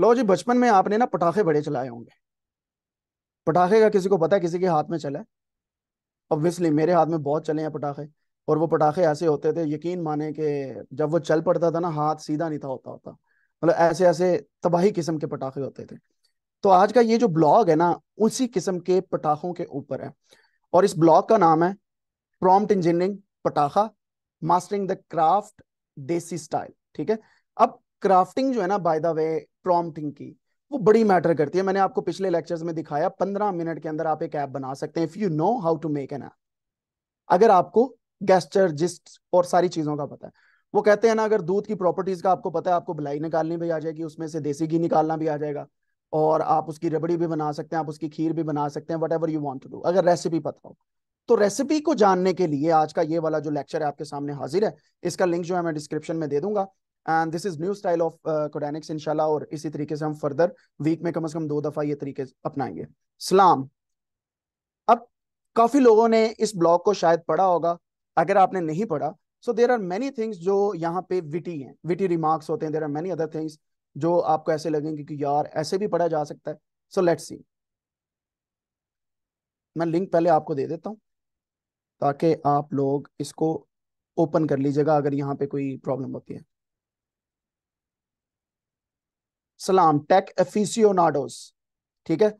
लो जी बचपन में आपने ना पटाखे बड़े चलाए होंगे पटाखे का किसी को पता है किसी के हाथ में चला ऑब्वियसली मेरे हाथ में बहुत चले हैं पटाखे और वो पटाखे ऐसे होते थे यकीन माने के जब वो चल पड़ता था ना हाथ सीधा नहीं था होता होता मतलब ऐसे ऐसे तबाही किस्म के पटाखे होते थे तो आज का ये जो ब्लॉग है ना उसी किस्म के पटाखों के ऊपर है और इस ब्लॉग का नाम है प्रॉम्प्ट इंजीनियरिंग पटाखा मास्टरिंग द क्राफ्ट देसी स्टाइल ठीक है अब क्राफ्टिंग जो है ना बाय द वे प्रॉम्प्टिंग की वो बड़ी मैटर करती है मैंने आपको पिछले लेक्चर्स में दिखाया पंद्रह मिनट के अंदर आप एक ऐप बना सकते हैं if you know how to make an app अगर आपको गेस्टर जिस्ट और सारी चीजों का पता है वो कहते हैं ना अगर दूध की प्रॉपर्टीज का आपको पता है आपको बलाई निकालनी भी आ जाएगी उसमें से देसी घी निकालना भी आ जाएगा और आप उसकी रबड़ी भी बना सकते हैं आप उसकी खीर भी बना सकते हैं whatever you want to do अगर रेसिपी पता हो तो रेसिपी को जानने के लिए आज का ये वाला जो लेक्चर है आपके सामने हाजिर है इसका लिंक जो है मैं डिस्क्रिप्शन में दे दूंगा and this is new style of Codenix इंशाल्लाह और इसी तरीके से हम फर्दर वीक में कम से कम दो दफा ये तरीके अपनाएंगे सलाम अब काफी लोगों ने इस ब्लॉग को शायद पढ़ा होगा अगर आपने नहीं पढ़ा so there are many things जो यहाँ पे विटी हैं विटी रिमार्क्स होते हैं there are many other things जो आपको ऐसे लगेंगे कि यार ऐसे भी पढ़ा जा सकता है सो लेट्स सी मैं लिंक पहले आपको दे देता हूँ ताकि आप लोग इसको ओपन कर लीजिएगा अगर यहाँ पे कोई प्रॉब्लम होती है सलाम टेक एफिसियोनाडोस ठीक है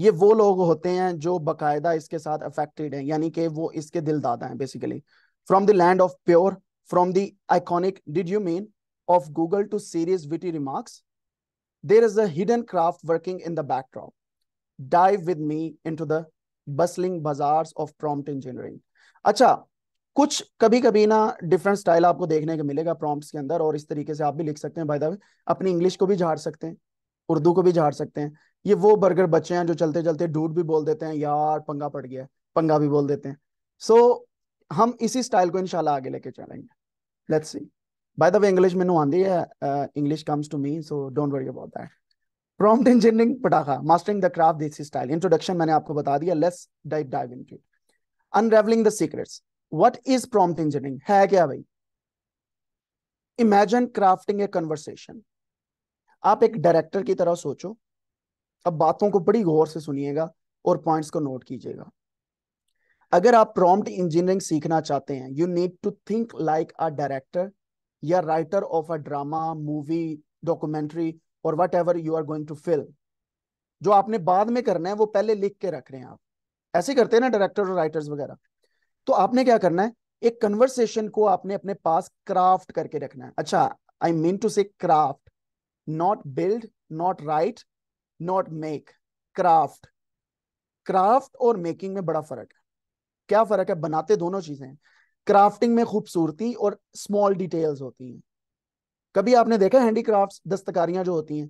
ये वो लोग होते हैं जो बकायदा इसके साथ अफेक्टेड हैं यानी कि वो इसके दिलदादा हैं basically from the land of pure from the iconic did you mean of Google to serious witty remarks there is hidden craft working in the backdrop dive with me in to the bustling bazaars of prompt engineering अच्छा कुछ कभी कभी ना different style आपको देखने को मिलेगा prompts के अंदर और इस तरीके से आप भी लिख सकते हैं भाई द अपनी इंग्लिश को भी झाड़ सकते हैं उर्दू को भी झाड़ सकते हैं ये वो बर्गर बच्चे हैं जो चलते चलते डूड भी बोल देते हैं यार पंगा पड़ गया पंगा भी बोल देते हैं सो so, हम इसी स्टाइल को इनशाला आगे लेके चलेंगे let's see by the way English मेनू आंदी है English comes to me so don't worry about that prompt engineering पटाखा mastering the craft this style introduction मैंने आपको बता दिया let's dive dive into unravelling the secrets what is prompt engineering है क्या भाई इमेजिन क्राफ्टिंग ए कन्वर्सेशन आप एक डायरेक्टर की तरह सोचो अब बातों को बड़ी गौर से सुनिएगा और पॉइंट्स को नोट कीजिएगा अगर आप प्रॉम्प्ट इंजीनियरिंग सीखना चाहते हैं you need to think like a director या writer of a drama movie documentary और whatever you are going to film जो आपने बाद में करना है वो पहले लिख के रख रहे हैं आप ऐसे करते हैं ना डायरेक्टर और राइटर्स वगैरह तो आपने क्या करना है एक कन्वर्सेशन को आपने अपने पास क्राफ्ट करके रखना है अच्छा I mean to say craft not build not write not make craft craft और मेकिंग में बड़ा फर्क है क्या फर्क है बनाते दोनों चीजें क्राफ्टिंग में खूबसूरती और स्मॉल डिटेल्स होती हैं कभी आपने देखा हैंडीक्राफ्ट दस्तकारियां जो होती हैं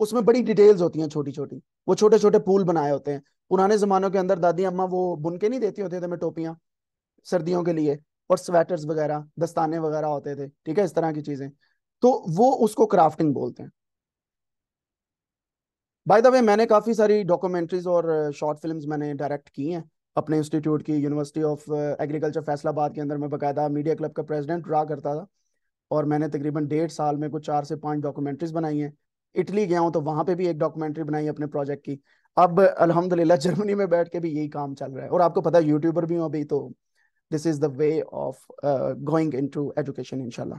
उसमें बड़ी डिटेल्स होती हैं छोटी छोटी वो छोटे छोटे पूल बनाए होते हैं पुराने जमानों के अंदर दादी अम्मा वो बुन के नहीं देती होती थे हमें टोपियाँ सर्दियों के लिए और स्वेटर्स वगैरह दस्ताने वगैरह होते थे ठीक है इस तरह की चीजें तो वो उसको क्राफ्टिंग बोलते हैं बाय द वे मैंने काफ़ी सारी डॉक्यूमेंट्रीज और शॉर्ट फिल्म्स मैंने डायरेक्ट की हैं अपने इंस्टीट्यूट की यूनिवर्सिटी ऑफ एग्रीकल्चर फैसलाबाद के अंदर मैं बाकायदा मीडिया क्लब का प्रेसिडेंट रहा करता था और मैंने तकरीबन डेढ़ साल में कुछ चार से पांच डॉक्यूमेंट्रीज बनाई हैं इटली गया हूँ तो वहां पे भी एक डॉक्यूमेंट्री बनाई अपने प्रोजेक्ट की अब अल्हम्दुलिल्लाह जर्मनी में बैठ के भी यही काम चल रहा है और आपको पता है यूट्यूबर भी हूँ अभी तो this is the way of going in to education इनशाला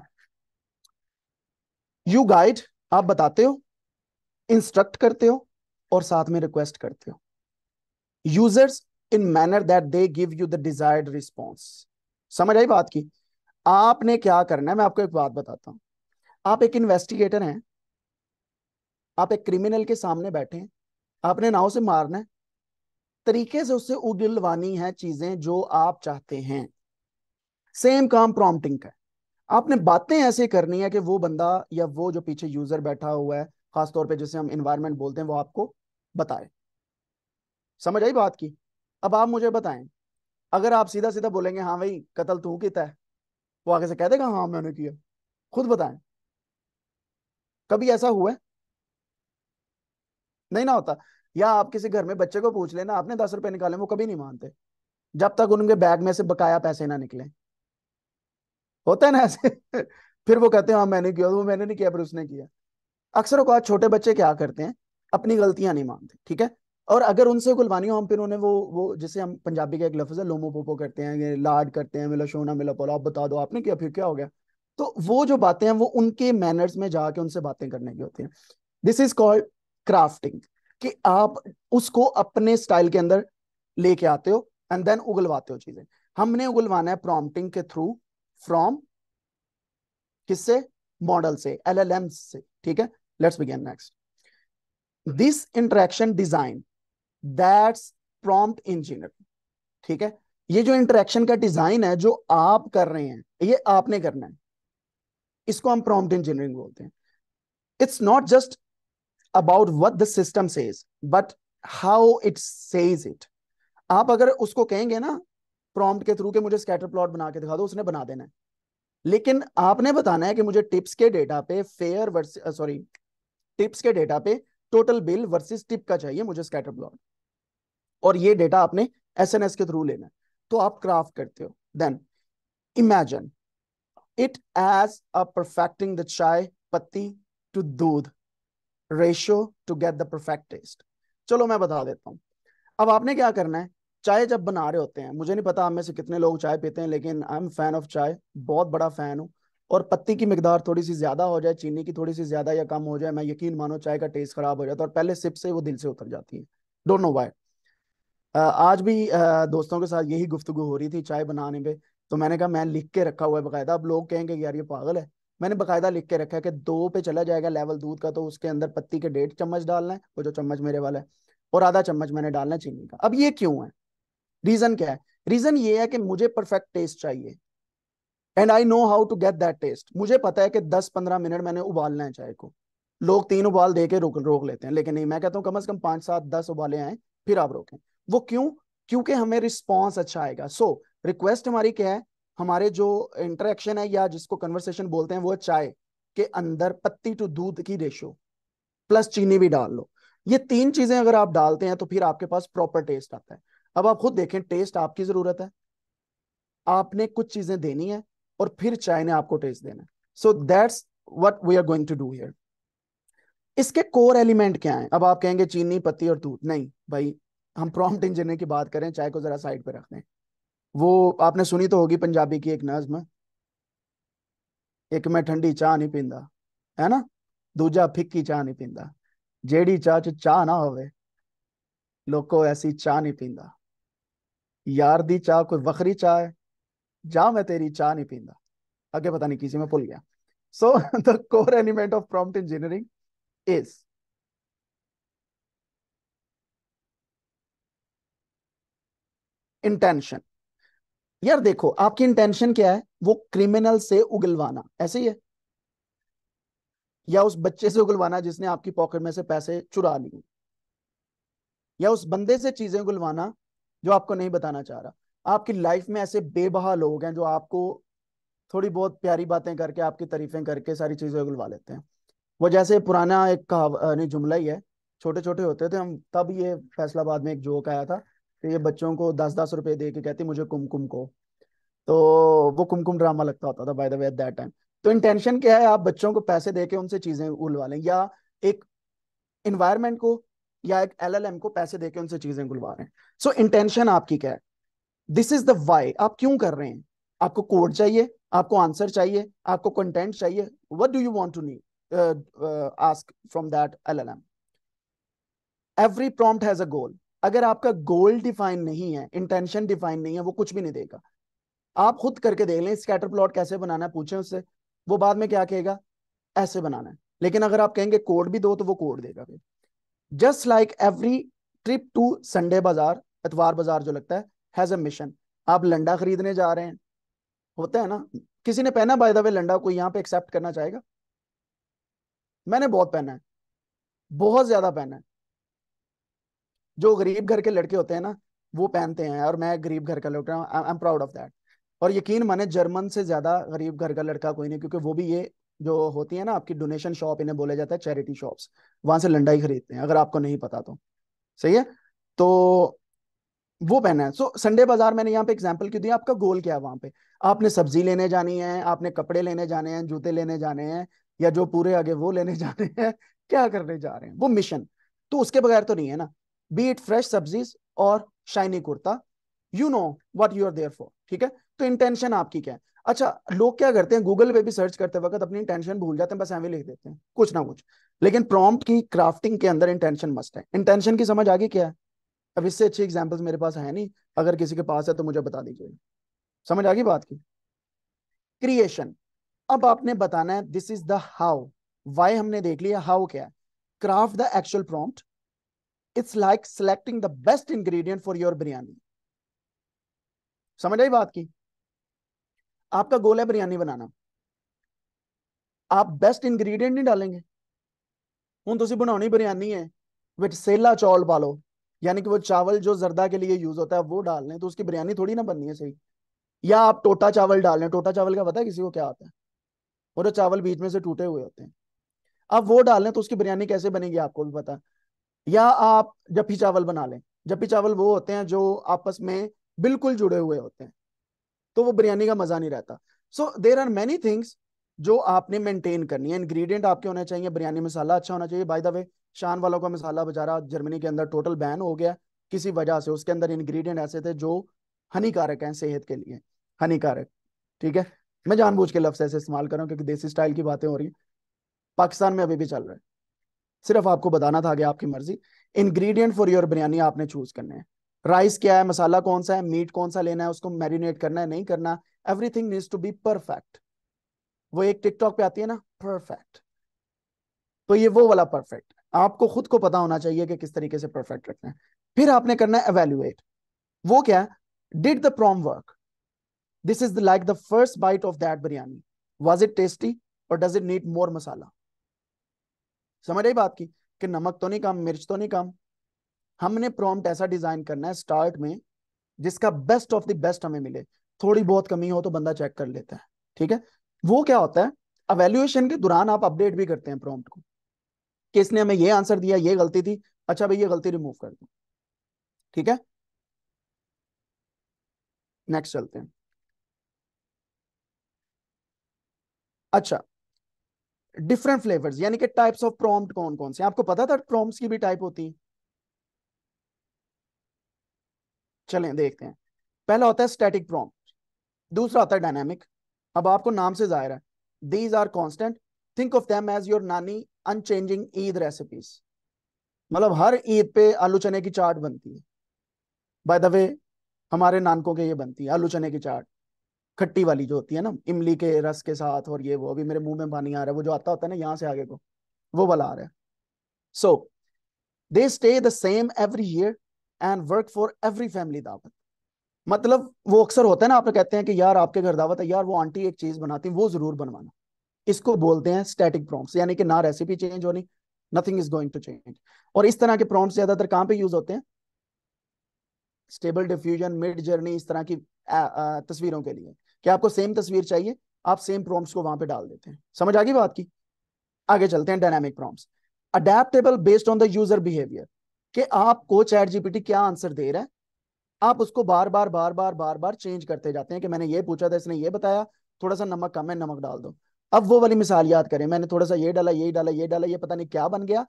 यू गाइड आप बताते हो इंस्ट्रक्ट करते हो और साथ में रिक्वेस्ट करते हो users in manner that they give you the desired response समझ आई बात की आपने क्या करना है मैं आपको एक बात बताता हूँ आप एक इन्वेस्टिगेटर हैं आप एक क्रिमिनल के सामने बैठे हैं आपने नाव से मारना है तरीके से उससे उगिलवानी है चीजें जो आप चाहते हैं सेम काम प्रॉम्प्टिंग का आपने बातें ऐसे करनी है कि वो बंदा या वो जो पीछे यूजर बैठा हुआ है खासतौर पे जिसे हम इन्वायरमेंट बोलते हैं वो आपको बताए समझ आई बात की अब आप मुझे बताएं अगर आप सीधा सीधा बोलेंगे हाँ भाई कत्ल तू किता है वो आगे से कह देगा हाँ मैंने किया खुद बताएं कभी ऐसा हुआ है नहीं ना होता या आप किसी घर में बच्चे को पूछ लेना आपने दस रुपए निकाले वो कभी नहीं मानते जब तक उनके बैग में से बकाया पैसे ना निकले होता है ना ऐसे फिर वो कहते हैं हाँ मैंने किया वो मैंने नहीं किया पर उसने किया अक्सर को आज छोटे बच्चे क्या करते हैं अपनी गलतियां नहीं मानते ठीक है और अगर उनसे गुलवानी हो हम फिर उन्हें वो वो जिसे हम पंजाबी का एक लफ्ज है लोमो पोपो करते हैं लाड करते हैं मिला शोना मिला पोला आप बता दो आपने किया फिर क्या हो गया तो वो जो बातें हैं वो उनके मैनर्स में जाके उनसे बातें करने की होती हैं दिस इज कॉल्ड क्राफ्टिंग कि आप उसको अपने स्टाइल के अंदर लेके आते हो एंड देन उगलवाते हो चीजें हमने उगलवाना है प्रॉम्प्टिंग के थ्रू फ्रॉम किससे मॉडल से एलएलएम से ठीक है let's begin next this interaction design that's prompt engineering ठीक है ये जो इंटरेक्शन का डिजाइन है जो आप कर रहे हैं ये आपने करना है इसको हम प्रॉम्प्ट इंजीनियरिंग बोलते हैं it's not just about what the system says but how it says it आप अगर उसको कहेंगे ना प्रॉम्प्ट के थ्रू के मुझे स्कैटर प्लॉट बना के दिखा दो उसने बना देना है लेकिन आपने बताना है कि मुझे टिप्स के डेटा पे फेयर वर्सेस सॉरी टिप्स के डेटा पे टोटल बिल वर्सेस टिप का चाहिए मुझे स्कैटर प्लॉट और ये डेटा आपने एसएनएस के थ्रू लेना है तो आप क्राफ्ट करते हो then imagine it as a perfecting the chai patti to doodh ratio to get the perfect taste चलो मैं बता देता हूँ अब आपने क्या करना है चाय जब बना रहे होते हैं मुझे नहीं पता आप में से कितने लोग चाय पीते हैं लेकिन आई एम फैन ऑफ चाय बहुत बड़ा फैन हूँ और पत्ती की मकदार थोड़ी सी ज्यादा हो जाए चीनी की थोड़ी सी ज्यादा या कम हो जाए मैं यकीन मानो चाय का टेस्ट खराब हो जाता है और पहले सिप से वो दिल से उतर जाती है डोंट नो वाई आज भी uh, दोस्तों के साथ यही गुफ्तगु हो रही थी चाय बनाने पे तो मैंने कहा मैं लिख के रखा हुआ है बाकायदा अब लोग कहेंगे यार ये पागल है मैंने बकायदा लिख के रखा है कि दो पे चला जाएगा लेवल दूध का तो उसके अंदर पत्ती के डेढ़ चम्मच डालना है वो जो चम्मच मेरे वाला है और आधा चम्मच मैंने डालना है चीनी का अब ये क्यों है रीजन क्या है रीजन ये है कि मुझे परफेक्ट टेस्ट चाहिए and I know how to get that taste मुझे पता है कि दस पंद्रह मिनट मैंने उबालना है चाय को लोग तीन उबाल दे के रोक रोक लेते हैं लेकिन नहीं मैं कहता हूँ कम अज कम पांच सात दस उबाले आए फिर आप रोकें वो क्यों क्योंकि हमें रिस्पॉन्स अच्छा आएगा सो so, रिक्वेस्ट हमारी क्या है हमारे जो इंटरेक्शन है या जिसको कन्वर्सेशन बोलते हैं वो चाय के अंदर पत्ती टू दूध की रेशो प्लस चीनी भी डाल लो ये तीन चीजें अगर आप डालते हैं तो फिर आपके पास प्रॉपर टेस्ट आता है अब आप खुद देखें टेस्ट आपकी जरूरत है आपने कुछ चीजें देनी है और फिर चाय ने आपको टेस्ट देना so that's what we are going to do here इसके कोर एलिमेंट क्या है अब आप कहेंगे चीनी पत्ती और दूध नहीं भाई हम प्रॉम्प्ट इंजीनियर की बात करें चाय को जरा साइड पर रख दें वो आपने सुनी तो होगी पंजाबी की एक नज्म एक मैं ठंडी चाह नहीं पींदा है ना दूजा फिक्की चाह नहीं पींदा जेड़ी चाह च चाह ना होवे लोको ऐसी चाह नहीं पींदा यार दी चाह कोई वखरी चाह है जा मैं तेरी चाह नहीं पींदा अगे पता नहीं किसी में भूल गया so the core element of prompt engineering is intention यार देखो आपकी इंटेंशन क्या है वो क्रिमिनल से उगलवाना ऐसे ही है या उस बच्चे से उगलवाना जिसने आपकी पॉकेट में से पैसे चुरा लिए या उस बंदे से चीजें उगलवाना जो आपको नहीं बताना चाह रहा आपकी लाइफ में ऐसे बेबहा लोग हैं जो आपको थोड़ी बहुत प्यारी बातें करके आपकी तारीफें करके सारी चीजें उगलवा लेते हैं वो जैसे पुराना एक कहा जुमला ही है छोटे छोटे होते थे हम तब ये फैसलाबाद में एक जोक आया था ये बच्चों को दस दस रुपए दे के कहती मुझे कुमकुम को तो वो कुमकुम ड्रामा लगता होता था by the way at that time तो इंटेंशन क्या है आप बच्चों को पैसे दे के उनसे चीजें उलवा लें या एक इन्वायरमेंट को या एक एल को पैसे दे के उनसे चीजें उलवा रहे हैं सो so, इंटेंशन आपकी क्या है दिस इज द वाई आप क्यों कर रहे हैं आपको कोड चाहिए आपको आंसर चाहिए आपको कंटेंट चाहिए what do you want to need ask from that L L M every prompt has a goal अगर आपका गोल डिफाइन नहीं है इंटेंशन डिफाइन नहीं है वो कुछ भी नहीं देगा आप खुद करके देख लें स्कैटर प्लॉट कैसे बनाना है पूछे उससे वो बाद में क्या कहेगा ऐसे बनाना है लेकिन अगर आप कहेंगे कोड भी दो तो वो कोड देगा फिर just like every trip to Sunday बाजार एतवार बाजार जो लगता है हैज मिशन आप लंडा खरीदने जा रहे हैं होता है ना किसी ने पहना बाय द वे लंडा कोई यहाँ पे एक्सेप्ट करना चाहेगा मैंने बहुत पहना है बहुत ज्यादा पहना है जो गरीब घर के लड़के होते हैं ना वो पहनते हैं और मैं गरीब घर का लड़का हूँ I am proud of that और यकीन माने जर्मन से ज्यादा गरीब घर का लड़का कोई नहीं क्योंकि वो भी ये जो होती है ना आपकी डोनेशन शॉप इन्हें बोला जाता है चैरिटी शॉप्स वहां से लंडाई खरीदते हैं अगर आपको नहीं पता तो सही है तो वो पहना है सो so, संडे बाजार मैंने यहाँ पे एग्जाम्पल क्यों दिया आपका गोल क्या है वहां पे आपने सब्जी लेने जानी है आपने कपड़े लेने जाने हैं जूते लेने जाने हैं या जो पूरे आगे वो लेने जाने हैं क्या करने जा रहे हैं वो मिशन तो उसके बगैर तो नहीं है ना बी इट फ्रेश सब्जीज और shiny kurta you know what you are there for ठीक है तो इंटेंशन आपकी क्या है अच्छा लोग क्या करते हैं गूगल पे भी सर्च करते वक्त अपनी इंटेंशन भूल जाते हैं बस एवं लिख देते हैं कुछ ना कुछ लेकिन प्रॉम्प्ट की क्राफ्टिंग के अंदर इंटेंशन मस्ट है इंटेंशन की समझ आगे क्या है अब इससे अच्छी एग्जांपल्स मेरे पास है नहीं अगर किसी के पास है तो मुझे बता दीजिए समझ आ गई बात की क्रिएशन अब आपने बताना है this is the how why हमने देख लिया हाउ क्या है craft the actual prompt it's like selecting the best ingredient for your biryani समझ आई बात की आपका गोल है बिरयानी बनाना आप बेस्ट इंग्रेडिएंट नहीं डालेंगे ਹੁਣ तुम बना बिरयानी है विच सेला चौल पालो यानी कि वो चावल जो जरदा के लिए यूज होता है वो डाल लें तो उसकी बिरयानी थोड़ी ना बननी है सही या आप टोटा चावल डाल लें टोटा चावल का पता है किसी को क्या आता है और जो चावल बीच में से टूटे हुए होते हैं अब वो डाल लें तो उसकी बिरयानी कैसे बनेगी आपको भी पता है या आप जपी चावल बना लें जपी चावल वो होते हैं जो आपस में बिल्कुल जुड़े हुए होते हैं तो वो बिरयानी का मजा नहीं रहता so there are many things जो आपने मेंटेन करनी है इंग्रेडिएंट आपके होने चाहिए बिरयानी मसाला अच्छा होना चाहिए बाय द वे शान वालों का मसाला बेचारा जर्मनी के अंदर टोटल बैन हो गया किसी वजह से उसके अंदर इंग्रेडिएंट ऐसे थे जो हानिकारक हैं सेहत के लिए हानिकारक ठीक है मैं जानबूझ के लफ्ज ऐसे इस्तेमाल कर रहा हूँ क्योंकि देसी स्टाइल की बातें हो रही हैं पाकिस्तान में अभी भी चल रहा है सिर्फ आपको बताना था कि आपकी मर्जी इंग्रेडिएंट फॉर योर बिरयानी आपने चूज करने हैं राइस क्या है मसाला कौन सा है मीट कौन सा लेना है उसको मैरिनेट करना है नहीं करना everything needs to be perfect वो एक टिकटॉक पे आती है ना परफेक्ट तो ये वो वाला परफेक्ट आपको खुद को पता होना चाहिए कि किस तरीके से परफेक्ट रखना है फिर आपने करना है एवेल्युएट वो क्या है did the prompt work this is like the first bite of that biryani was it tasty और does it need more masala समझ आई बात की कि नमक तो नहीं कम मिर्च तो नहीं कम हमने प्रॉम्प्ट ऐसा डिजाइन करना है स्टार्ट में जिसका बेस्ट ऑफ द बेस्ट हमें मिले थोड़ी बहुत कमी हो तो बंदा चेक कर लेता है ठीक है वो क्या होता है अवेल्युएशन के दौरान आप अपडेट भी करते हैं प्रॉम्प्ट को कि इसने हमें ये आंसर दिया ये गलती थी अच्छा भाई ये गलती रिमूव कर दो ठीक है नेक्स्ट चलते हैं अच्छा डिफरेंट फ्लेवर्स यानी कि टाइप्स ऑफ प्रॉम्प्ट कौन कौन से आपको पता था प्रॉम्प्ट्स की भी टाइप होती है चलें देखते हैं पहला होता है स्टैटिक प्रॉम्प्ट दूसरा होता है डायनामिक अब आपको नाम से जाहिर है these are constant think of them as your nani unchanging Eid recipes मतलब हर ईद पे आलू चने की चाट बनती है बाय द वे हमारे नानकों के ये बनती है आलू चने की चाट खट्टी वाली जो होती है ना इमली के रस के साथ और ये वो अभी मेरे मुंह में पानी आ रहा है वो जो आता होता है ना यहाँ से आगे को वो वाला आ रहा है so they stay the same every year and work for every family dawat मतलब वो अक्सर होता है ना आप कहते हैं कि यार आपके घर दावत है यार वो आंटी एक चीज बनाती है वो जरूर बनवाना इसको बोलते हैं स्टैटिक प्रॉम्प्ट्स यानी कि ना रेसिपी चेंज होनी nothing is going to change और इस तरह के प्रॉम्प्ट्स ज्यादातर कहाँ पे यूज होते हैं स्टेबल डिफ्यूजन मिड जर्नी इस तरह की तस्वीरों के लिए कि आपको सेम तस्वीर चाहिए आप सेम प्रॉम्प्ट्स को वहां पे डाल देते हैं समझ आ गई बात की आगे चलते हैं dynamic prompts adaptable based on the user behaviour कि आपको चैट जीपीटी क्या आंसर दे रहा है आप उसको बार बार बार बार बार बार चेंज करते जाते हैं कि मैंने ये पूछा था इसने ये बताया थोड़ा सा नमक कम है नमक डाल दो अब वो वाली मिसाल याद करें मैंने थोड़ा सा ये डाला ये डाला ये डाला ये पता नहीं क्या बन गया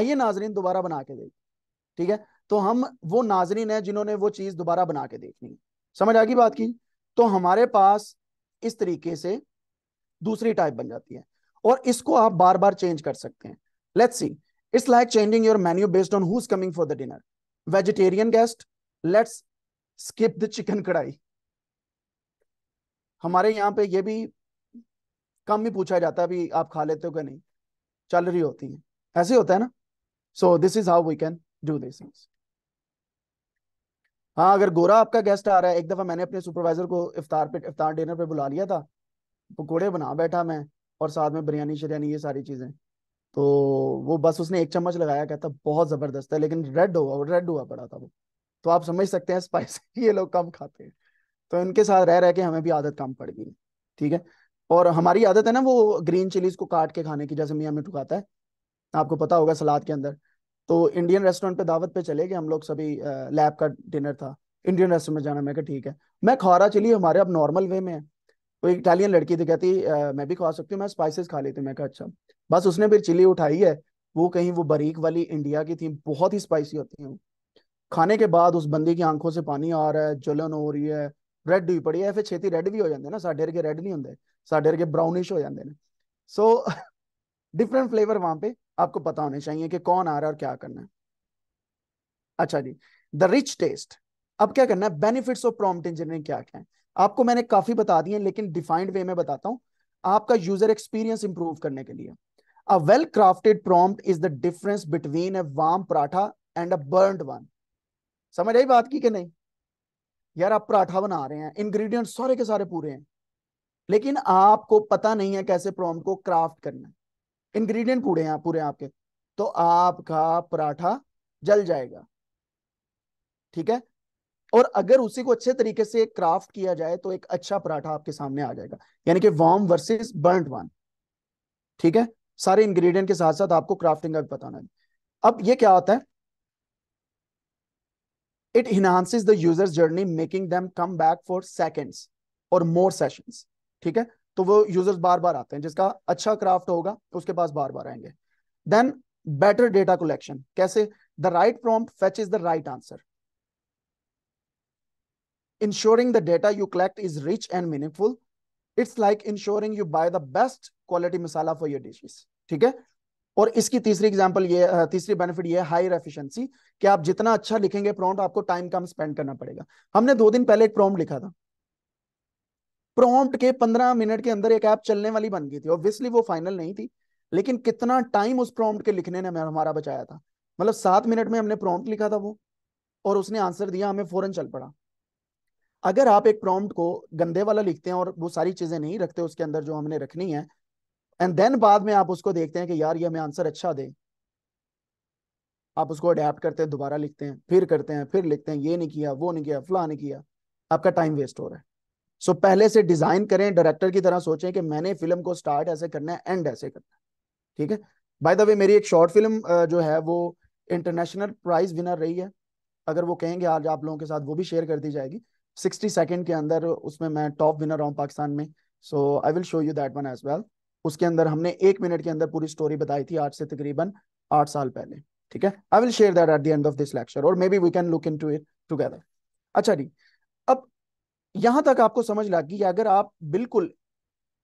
आइए नाजरीन दोबारा बना के देख ठीक है तो हम वो नाजरीन है जिन्होंने वो चीज दोबारा बना के देखनी है समझ आ गई बात की तो हमारे पास इस तरीके से दूसरी टाइप बन जाती है और इसको आप बार बार चेंज कर सकते हैं let's see it's like changing your menu based on who's coming for the dinner vegetarian guest let's skip the chicken kadai हमारे यहाँ पे ये भी कम ही पूछा जाता है आप खा लेते हो क्या नहीं चल रही होती है ऐसे होता है ना so this is how we can do this things हाँ अगर गोरा आपका गेस्ट आ रहा है एक दफ़ा मैंने अपने सुपरवाइजर को इफ्तार पे इफ्तार डिनर पे बुला लिया था तो पकोड़े बना बैठा मैं और साथ में बिरयानी शरियानी ये सारी चीज़ें तो वो बस उसने एक चम्मच लगाया कहता बहुत ज़बरदस्त है लेकिन रेड हुआ रेड हुआ पड़ा था वो तो आप समझ सकते हैं स्पाइस ये लोग कम खाते हैं तो इनके साथ रह रह के हमें भी आदत कम पड़ गई ठीक है और हमारी आदत है ना वो ग्रीन चिलीज को काट के खाने की जैसे मियाँ में टुकाता है आपको पता होगा सलाद के अंदर तो इंडियन रेस्टोरेंट पे दावत पे चले गए हम लोग सभी लैब का डिनर था इंडियन रेस्टोरेंट में जाना मैं ठीक है मैं खा रहा चली हमारे अब नॉर्मल वे में है तो एक इटालियन लड़की थी कहती मैं भी खा सकती हूँ मैं स्पाइसेस खा लेती हूँ मैं कहा अच्छा बस उसने फिर चिली उठाई है वो कहीं वो बारीक वाली इंडिया की थी बहुत ही स्पाइसी होती है खाने के बाद उस बंदी की आंखों से पानी आ रहा है जलन हो रही है हुई पड़ी है फिर छेती रेड भी हो जाते हैं ना साढ़े के रेड नहीं ਹੁੰਦੇ साढ़े के ब्राउनिश हो जाते हैं सो डिफरेंट फ्लेवर ਵਾਂ पे आपको पता होने चाहिए कि कौन आ रहा है और क्या करना है अच्छा जी द रिच टेस्ट अब क्या करना है बेनिफिट्स ऑफ प्रॉम्प्ट इंजीनियरिंग क्या क्या है आपको मैंने काफी बता दिए लेकिन डिफाइंड वे में बताता हूँ आपका यूजर एक्सपीरियंस इंप्रूव करने के लिए a well crafted prompt is the difference between a warm paratha and a burn one समझ आई बात की कि नहीं यार आप पराठा बना रहे हैं इंग्रेडिएंट्स सारे के सारे पूरे हैं लेकिन आपको पता नहीं है कैसे प्रॉम्प्ट को क्राफ्ट करना है इंग्रेडिएंट पूरे हैं पूरे आपके तो आपका पराठा जल जाएगा ठीक है और अगर उसी को अच्छे तरीके से क्राफ्ट किया जाए तो एक अच्छा पराठा आपके सामने आ जाएगा यानी कि वार्म वर्सेस बर्ंट वन ठीक है सारे इंग्रेडिएंट के साथ साथ आपको क्राफ्टिंग का भी बताना है अब ये क्या होता है it enhances the user's journey making them come back for seconds और मोर sessions ठीक है तो वो यूजर्स बार बार आते हैं जिसका अच्छा क्राफ्ट होगा उसके पास बार बार आएंगे देन बेटर डेटा कलेक्शन कैसे the right prompt fetch is the right answer ensuring the data you collect is rich and meaningful it's like ensuring you buy the best quality masala for your dishes ठीक है और इसकी तीसरी example ये तीसरी benefit ये है हायर एफिशिएंसी कि आप जितना अच्छा लिखेंगे प्रॉम्प्ट आपको टाइम कम स्पेंड करना पड़ेगा हमने दो दिन पहले एक प्रॉम्प्ट लिखा था प्रॉम्प्ट के पंद्रह मिनट के अंदर एक ऐप चलने वाली बन गई थी ऑब्वियसली वो फाइनल नहीं थी लेकिन कितना टाइम उस प्रॉम्प्ट के लिखने ने हमारा बचाया था मतलब सात मिनट में हमने प्रॉम्प्ट लिखा था वो और उसने आंसर दिया हमें फौरन चल पड़ा अगर आप एक प्रॉम्प्ट को गंदे वाला लिखते हैं और वो सारी चीजें नहीं रखते उसके अंदर जो हमने रखनी है एंड देन बाद में आप उसको देखते हैं कि यार ये हमें आंसर अच्छा दे आप उसको अडेप्ट करते हैं दोबारा लिखते हैं फिर करते हैं फिर लिखते हैं ये नहीं किया वो नहीं किया फला नहीं किया आपका टाइम वेस्ट हो रहा है सो so, पहले से डिजाइन करें डायरेक्टर की तरह सोचें कि मैंने फिल्म को स्टार्ट ऐसे करना है एंड ऐसे करना है ठीक है बाय द वे मेरी एक शॉर्ट फिल्म जो है वो इंटरनेशनल प्राइज विनर रही है अगर वो कहेंगे आज आप लोगों के साथ वो भी शेयर कर दी जाएगी सिक्सटी सेकेंड के अंदर उसमें मैं टॉप विनर हूँ पाकिस्तान में so I will show you that one as well उसके अंदर हमने एक मिनट के अंदर पूरी स्टोरी बताई थी आज से तकरीबन आठ साल पहले ठीक है I will share that at the end of this lecture और maybe we can look into it together अच्छा जी अब यहां तक आपको समझ लग गई अगर आप बिल्कुल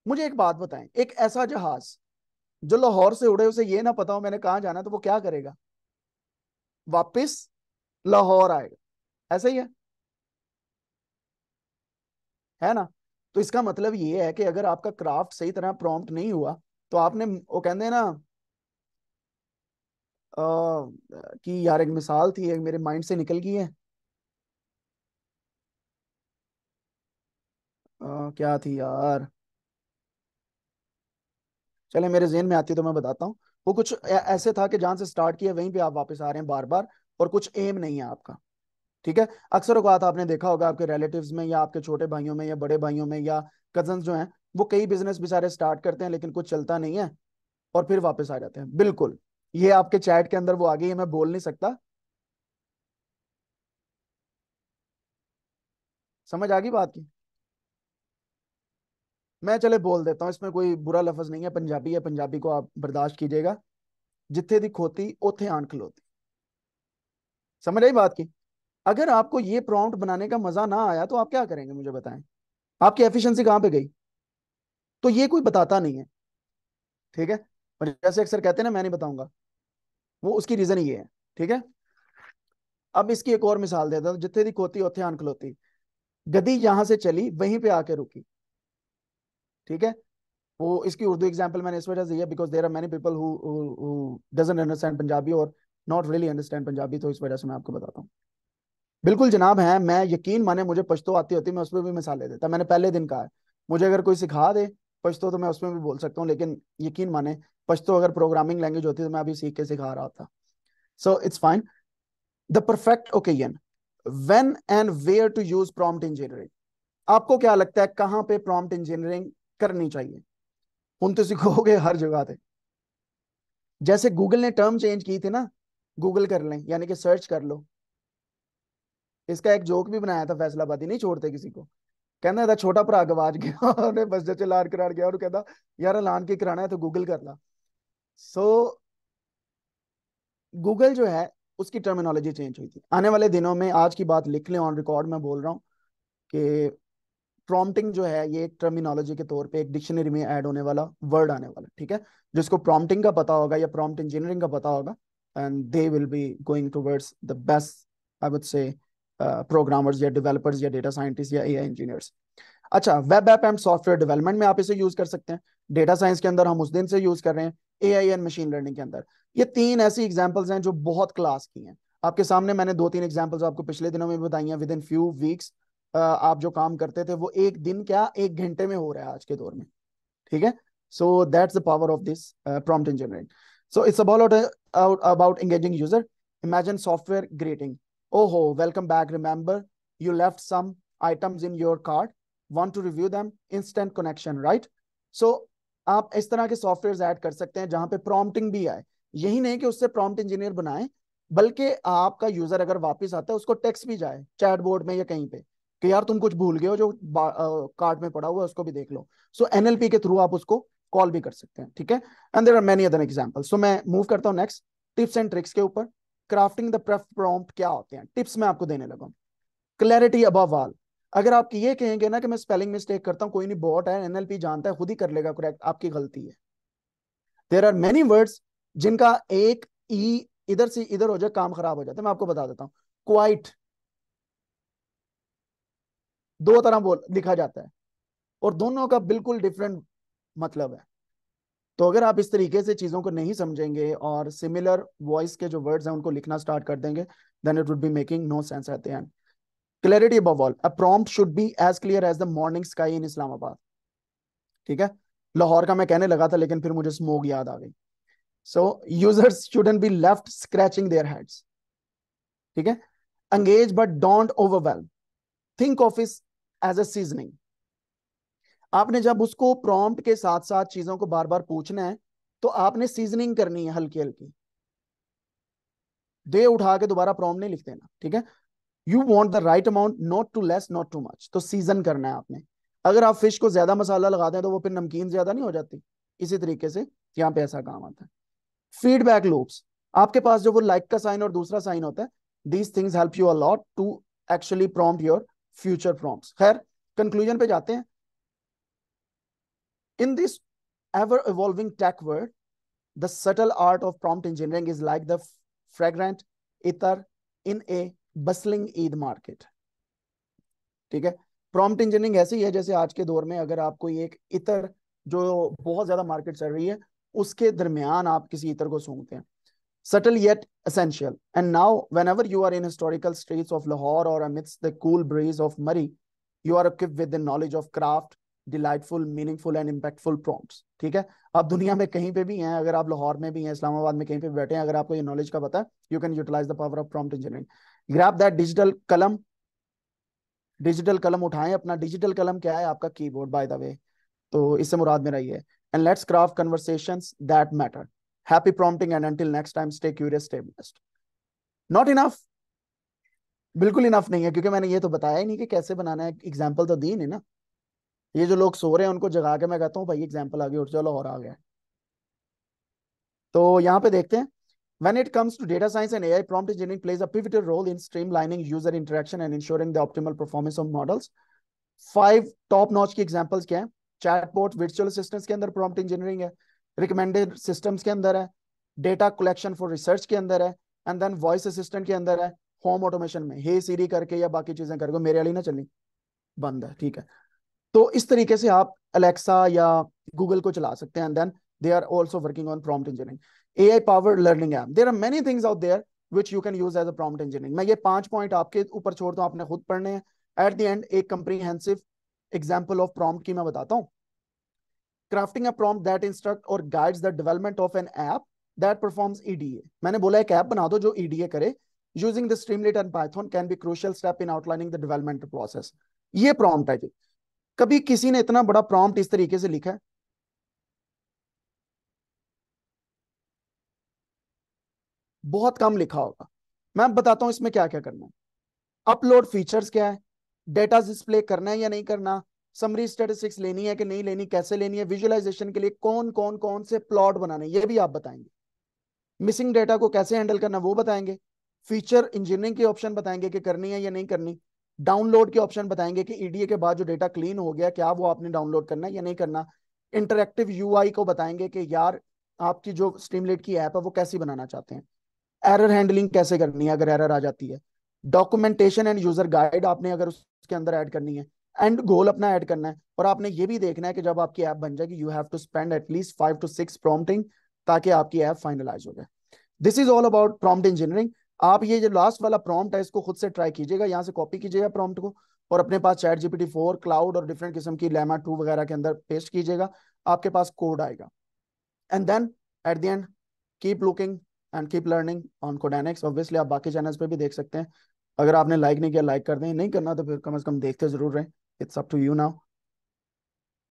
मुझे एक बात बताएं एक ऐसा जहाज जो लाहौर से उड़े उसे ये ना पता हो मैंने कहा जाना तो वो क्या करेगा वापस लाहौर आएगा ऐसा ही है है ना तो इसका मतलब ये है कि अगर आपका क्राफ्ट सही तरह प्रॉम्प्ट नहीं हुआ तो आपने वो कहते ना आ, कि यार एक मिसाल थी एक मेरे माइंड से निकल गई है आ, हाँ, क्या थी यार चले मेरे जेन में आती है तो मैं बताता हूँ वो कुछ ऐसे था कि जहां से स्टार्ट किया वहीं पे आप वापस आ रहे हैं बार बार और कुछ एम नहीं है आपका ठीक है अक्सर अवत आपने देखा होगा आपके रिलेटिव्स में या आपके छोटे भाइयों में या बड़े भाइयों में या कजन जो हैं वो कई बिजनेस बेचारे स्टार्ट करते हैं लेकिन कुछ चलता नहीं है और फिर वापस आ जाते हैं बिल्कुल ये आपके चैट के अंदर वो आ गई है मैं बोल नहीं सकता समझ आ गई बात की मैं चले बोल देता हूँ इसमें कोई बुरा लफज नहीं है पंजाबी है पंजाबी को आप बर्दाश्त कीजिएगा जिथे दी खोती उथे आन खलोती समझ आई बात की अगर आपको ये प्रॉम्प्ट बनाने का मजा ना आया तो आप क्या करेंगे मुझे बताएं आपकी एफिशिएंसी कहां पे गई तो ये कोई बताता नहीं है ठीक है और जैसे अक्सर कहते हैं ना मैं नहीं बताऊंगा वो उसकी रीजन ये है ठीक है अब इसकी एक और मिसाल देता हूँ जिथे दी खोती उथे आन खलोती गदी यहां से चली वहीं पे आके रुकी ठीक है वो इसकी उर्दू एग्जाम्पल मैंने इस वजह से दिया because there are many people doesn't understand Punjabi और नॉट रियली अंडरस्टैंड पंजाबी तो इस वजह से मैं आपको बताता हूँ बिल्कुल जनाब है मैं यकीन माने मुझे पश्तो आती होती मैं उसमें भी मिसाल ले देता मैंने पहले दिन कहा है मुझे अगर कोई सिखा दे पश्तो तो मैं उसमें भी बोल सकता हूँ लेकिन यकीन माने पश्तो अगर प्रोग्रामिंग लैंग्वेज होती तो मैं अभी सीख के सिखा रहा था so it's fine the perfect occasion when and where to use prompt engineering आपको क्या लगता है कहाँ पे प्रॉम्प्ट इंजीनियरिंग करनी चाहिए हूं तो सीखोगे हर जगह ਤੇ जैसे गूगल ने टर्म चेंज की थी ना गूगल कर लें यानी कि सर्च कर लो इसका एक जोक भी बनाया था फैसलाबादी नहीं छोड़ते किसी को कहना था छोटा भरा गवाज गया उन्हें बस लान गया और कहता यार ऐलान के कराना है तो गूगल कर ला सो so, गूगल जो है उसकी टर्मिनोलॉजी चेंज हुई थी आने वाले दिनों में आज की बात लिख लें ऑन रिकॉर्ड में बोल रहा हूँ कि प्रॉम्प्टिंग जो है ये एक टर्मिनोलॉजी के तौर पे एक डिक्शनरी में ऐड होने वाला वर्ड आने वाला ठीक है जिसको प्रॉम्प्टिंग का पता होगा या प्रॉम्प्ट इंजीनियरिंग का पता होगा and they will be going towards the best I would say programmers या डेवलपर्स या डेटा साइंटिस्ट या एआई इंजीनियर्स अच्छा web app and software development में आप इसे यूज कर सकते हैं डेटा साइंस के अंदर हम उस दिन से यूज कर रहे हैं A I and machine learning के अंदर ये तीन ऐसी एग्जाम्पल्स हैं जो बहुत क्लास की हैं आपके सामने मैंने दो तीन एग्जाम्पल्स आपको पिछले दिनों में बताई हैं विद इन फ्यू वीक्स आप जो काम करते थे वो एक दिन क्या एक घंटे में हो रहा है आज के दौर में ठीक है so that's the power of this prompt engineering so it's about about engaging user imagine software greeting ओहो welcome back remember you left some items in your card want to review them instant connection right so आप इस तरह के software add कर सकते हैं जहां पे प्रॉम्प्टिंग भी आए यही नहीं कि उससे प्रॉम्प्ट इंजीनियर बनाए बल्कि आपका यूजर अगर वापस आता है उसको टेक्स्ट भी जाए चैट बोर्ड में या कहीं पे कि यार तुम कुछ भूल गए हो जो कार्ड में पड़ा हुआ है उसको भी देख लो सो so, एनएलपी के थ्रू आप उसको कॉल भी कर सकते हैं ठीक है and there are many other example so मैं मूव करता हूँ नेक्स्ट टिप्स एंड ट्रिक्स के ऊपर क्राफ्टिंग द प्रेफ प्रॉम्प्ट क्या होते हैं टिप्स मैं आपको देने लगा क्लैरिटी अबव ऑल अगर आप ये कहेंगे ना कि मैं स्पेलिंग मिस्टेक करता हूँ कोई नहीं बॉट है एनएलपी जानता है खुद ही कर लेगा करेक्ट आपकी गलती है देर आर मेनी वर्ड्स जिनका एक ई इधर से इधर हो जाए काम खराब हो जाता है मैं आपको बता देता हूँ क्वाइट दो तरह बोल लिखा जाता है और दोनों का बिल्कुल डिफरेंट मतलब है तो अगर आप इस तरीके से चीजों को नहीं समझेंगे और सिमिलर वॉइस के जो वर्ड्स हैं उनको लिखना स्टार्ट कर देंगे then it would be making no sense at the end clarity above all a prompt should be as clear as the morning sky in Islamabad ठीक है लाहौर का मैं कहने लगा था लेकिन फिर मुझे स्मोक याद आ गई so users shouldn't be left scratching their heads ठीक है engage but don't overwhelm think of this as a seasoning आपने जब उसको प्रॉम्प्ट के साथ साथ चीजों को बार बार पूछना है तो आपने सीजनिंग करनी है हल्की हल्की दे उठा के दोबारा प्रॉम्प्ट नहीं लिख देना ठीक है you want the right amount not too less not too much तो सीजन करना है आपने अगर आप फिश को ज्यादा मसाला लगाते हैं तो वो फिर नमकीन ज्यादा नहीं हो जाती इसी तरीके से यहाँ पे ऐसा काम आता है फीडबैक लूप्स आपके पास जो वो लाइक का साइन और दूसरा साइन होता है these things help you a lot to actually prompt your future prompt खैर कंक्लूजन पे जाते हैं in this ever evolving take word the subtle art of prompt engineering is like the fragrant इतर इन ए बसलिंग ईद मार्केट ठीक है prompt engineering ऐसे ही है जैसे आज के दौर में अगर आप कोई एक इतर जो बहुत ज्यादा मार्केट चल रही है उसके दरमियान आप किसी इतर को सूंघते हैं subtle yet essential. And now, whenever you are in historical streets of Lahore or amidst the cool breeze of Murray, you are equipped with the knowledge of craft, delightful, meaningful, and impactful prompts. ठीक है आप दुनिया में कहीं पे भी हैं अगर आप लाहौर में भी हैं इस्लामाबाद में कहीं पे बैठे हैं अगर आपको ये नॉलेज का पता है you can utilise the power of prompt engineering grab that digital kalam digital kalam उठाएं अपना डिजिटल कलम क्या है आपका कीबोर्ड बाय द वे तो इससे मुराद मेरा ये है and let's craft conversation that matter Happy prompting and until next time, stay curious, stay blessed. Not enough. बिल्कुल इनफ नहीं है क्योंकि मैंने ये तो बताया ही नहीं कि कैसे बनाना है एग्जाम्पल तो दी नहीं ना ये जो लोग सो रहे हैं उनको जगा के मैं कहता हूँ भाई एग्जाम्पल आगे उठ चलो और आ गया तो यहाँ पे देखते हैं When it comes to data science and AI, prompt engineering plays a pivotal role in streamlining user interaction and ensuring the optimal performance of models. Five top notch ki examples kya हैं? Chatbot, virtual assistants ke andar prompt engineering hai recommended systems के अंदर है data collection for research के अंदर है and then voice assistant के अंदर है होम ऑटोमेशन में हे सीरी करके या बाकी चीजें करके मेरे वाली ना चलनी बंद है ठीक है तो इस तरीके से आप अलेक्सा या गूगल को चला सकते हैं and then they are also working on prompt engineering ai powered learning app there are many things out there which you can मैं ये पांच पॉइंट आपके ऊपर छोड़ता हूँ आपने खुद पढ़ने हैं एट द एंड एक कंप्रीहेंसिव एग्जाम्पल ऑफ प्रॉम्प्ट की मैं बताता हूँ crafting a prompt that instruct or guides the development of an app that performs EDA. मैंने बोला एक ऐप बना दो जो EDA करे using the Streamlit and Python can be crucial step in outlining the development process. ये prompt है जी कभी किसी ने इतना बड़ा prompt इस तरीके से लिखा है बहुत कम लिखा होगा मैं बताता हूँ इसमें क्या क्या करना है अपलोड फीचर्स क्या है डेटा डिस्प्ले करना है या नहीं करना समरी स्टेटिस्टिक्स लेनी है कि नहीं लेनी कैसे लेनी है विजुअलाइजेशन के लिए कौन कौन कौन से प्लॉट बनाने ये भी आप बताएंगे मिसिंग डेटा को कैसे हैंडल करना वो बताएंगे फीचर इंजीनियरिंग के ऑप्शन बताएंगे कि करनी है या नहीं करनी डाउनलोड के ऑप्शन बताएंगे कि ईडीए के बाद जो डेटा क्लीन हो गया क्या वो आपने डाउनलोड करना है या नहीं करना इंटरक्टिव यू को बताएंगे कि यार आपकी जो स्ट्रीमलेट की ऐप है वो कैसी बनाना चाहते हैं एरर हैंडलिंग कैसे करनी है अगर एरर आ जाती है डॉक्यूमेंटेशन एंड यूजर गाइड आपने अगर उसके अंदर ऐड करनी है एंड गोल अपना ऐड करना है और आपने ये भी देखना है कि जब आपकी ऐप बन जाएगी you have to spend at least five to six prompting ताकि आपकी ऐप फाइनलाइज हो जाए this is all about prompt engineering आप ये जो लास्ट वाला प्रॉम्प्ट है इसको खुद से ट्राई कीजिएगा यहाँ से कॉपी कीजिएगा प्रॉम्प्ट को और अपने पास चैट जीपीटी फोर क्लाउड और डिफरेंट किस्म की लेमा टू वगैरह के अंदर पेस्ट कीजिएगा आपके पास कोड आएगा and then at the end keep looking and keep learning on Codanics obviously आप बाकी चैनल्स पे भी देख सकते हैं अगर आपने लाइक नहीं किया लाइक कर दें नहीं करना तो फिर कम अज कम देखते जरूर रहें It's up to you now.